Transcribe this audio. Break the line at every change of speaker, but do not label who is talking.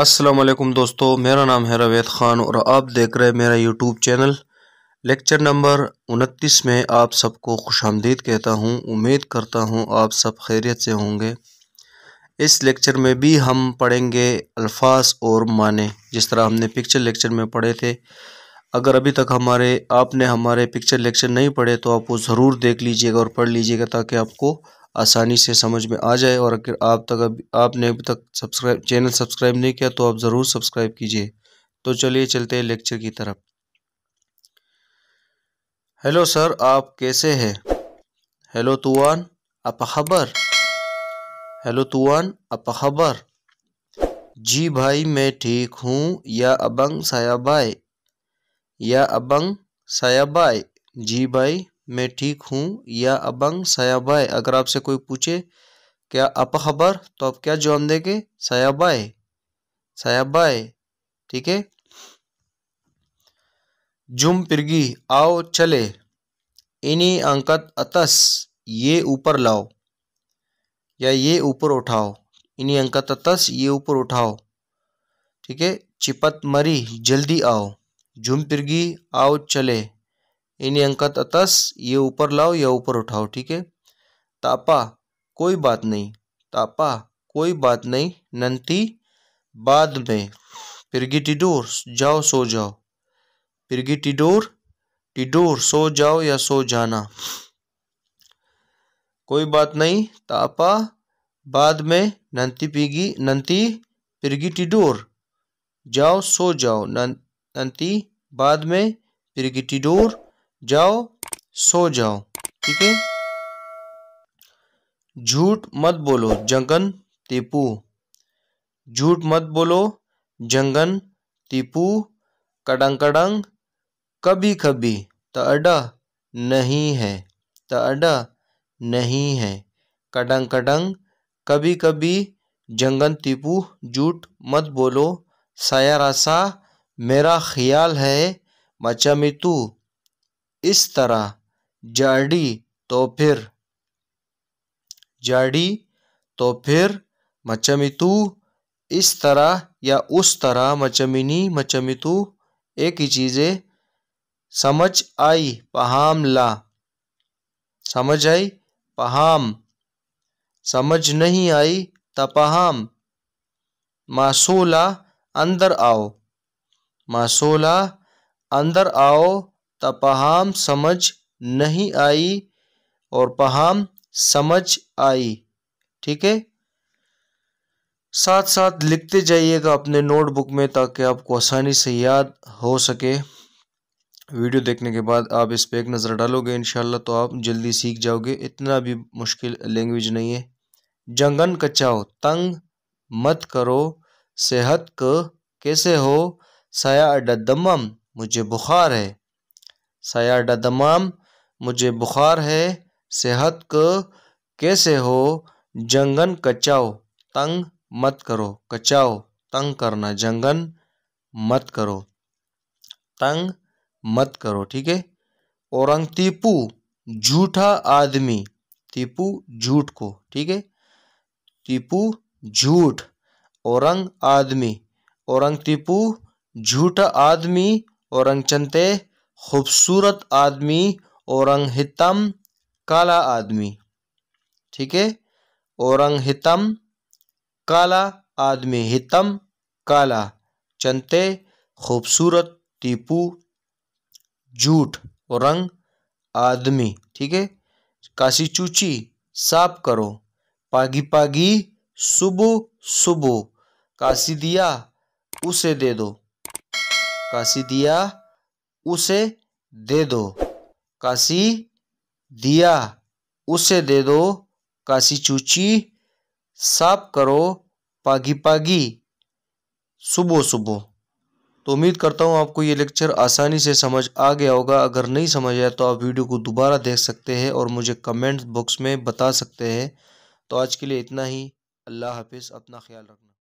असलम दोस्तों मेरा नाम है रवैद ख़ान और आप देख रहे हैं मेरा यूट्यूब चैनल लेक्चर नंबर उनतीस में आप सबको खुश आमदीद कहता हूँ उम्मीद करता हूँ आप सब खैरियत से होंगे इस लेक्चर में भी हम पढ़ेंगे अल्फाज और माने जिस तरह हमने पिक्चर लेक्चर में पढ़े थे अगर अभी तक हमारे आपने हमारे पिक्चर लेक्चर नहीं पढ़े तो आप वो ज़रूर देख लीजिएगा और पढ़ लीजिएगा ताकि आपको आसानी से समझ में आ जाए और अगर आप तक अभी आपने अभी तक सब्सक्राइब चैनल सब्सक्राइब नहीं किया तो आप ज़रूर सब्सक्राइब कीजिए तो चलिए चलते हैं लेक्चर की तरफ हेलो सर आप कैसे हैं हेलो तुआन आप खबर हेलो तुआन आप खबर जी भाई मैं ठीक हूँ या अबंग सायाबाई या अबंग सायाबाई जी भाई मैं ठीक हूँ या अबंग सयाबाए अगर आपसे कोई पूछे क्या अप खबर तो आप क्या जवाब देंगे सयाबाए सयाबाए ठीक है जुम पिरगी आओ चले इन्हीं अंकत अतस ये ऊपर लाओ या ये ऊपर उठाओ इनी अंकत अतस ये ऊपर उठाओ ठीक है चिपत मरी जल्दी आओ झुम पिरगी आओ चले इन अंक तस ये ऊपर लाओ या ऊपर उठाओ ठीक है तापा कोई बात नहीं तापा कोई बात नहीं नंती बाद में पिरगी टिडोर जाओ सो जाओ पिरगी टिडोर सो जाओ या सो जाना कोई बात नहीं तापा बाद में नंती पीगी नंती टिडोर जाओ सो जाओ नंती बाद में पिरगी टिडोर जाओ सो जाओ ठीक है झूठ मत बोलो जंगन तिपू झूठ मत बोलो जंगन तिपू कड़ंग कड़ंग कभी कभी तड़ा नहीं है तड़ा नहीं है कड़ंग कड़ंग कभी कभी जंगन तिपू झूठ मत बोलो साया मेरा ख्याल है मचा मितू इस तरह जाडी तो फिर जाडी तो फिर मचमितु इस तरह या उस तरह मचमिनी मचमितु एक ही चीज़ें समझ आई पहाम ला समझ आई पहाम समझ नहीं आई तपहाम मासूला अंदर आओ मासूला अंदर आओ तपहाम समझ नहीं आई और पहाम समझ आई ठीक है साथ साथ लिखते जाइएगा अपने नोटबुक में ताकि आपको आसानी से याद हो सके वीडियो देखने के बाद आप इस पर एक नज़र डालोगे इन तो आप जल्दी सीख जाओगे इतना भी मुश्किल लैंग्वेज नहीं है जंगन कचाओ तंग मत करो सेहत क कैसे हो साया अड्डा दमम मुझे बुखार है सायाडा दमाम मुझे बुखार है सेहत को कैसे हो जंगन कचाओ तंग मत करो कचाओ तंग करना जंगन मत करो तंग मत करो ठीक है औरंग तीपू झूठा आदमी तीपू झूठ को ठीक है टीपू झूठ औरंग आदमी औरंग टीपू झूठा आदमी औरंग चंते खूबसूरत आदमी औरंग हितम काला आदमी ठीक है औरंग हितम काला आदमी हितम काला चंते खूबसूरत टीपू जूठ औरंग आदमी ठीक है काशी चूची साफ करो पागी पागी सुबह सुबह काशी दिया उसे दे दो काशी दिया उसे दे दो काशी दिया उसे दे दो काशी चूची साफ करो पागी पागी सुबह सुबह तो उम्मीद करता हूँ आपको ये लेक्चर आसानी से समझ आ गया होगा अगर नहीं समझ आया तो आप वीडियो को दोबारा देख सकते हैं और मुझे कमेंट बॉक्स में बता सकते हैं तो आज के लिए इतना ही अल्लाह हाफिज़ अपना ख्याल रखना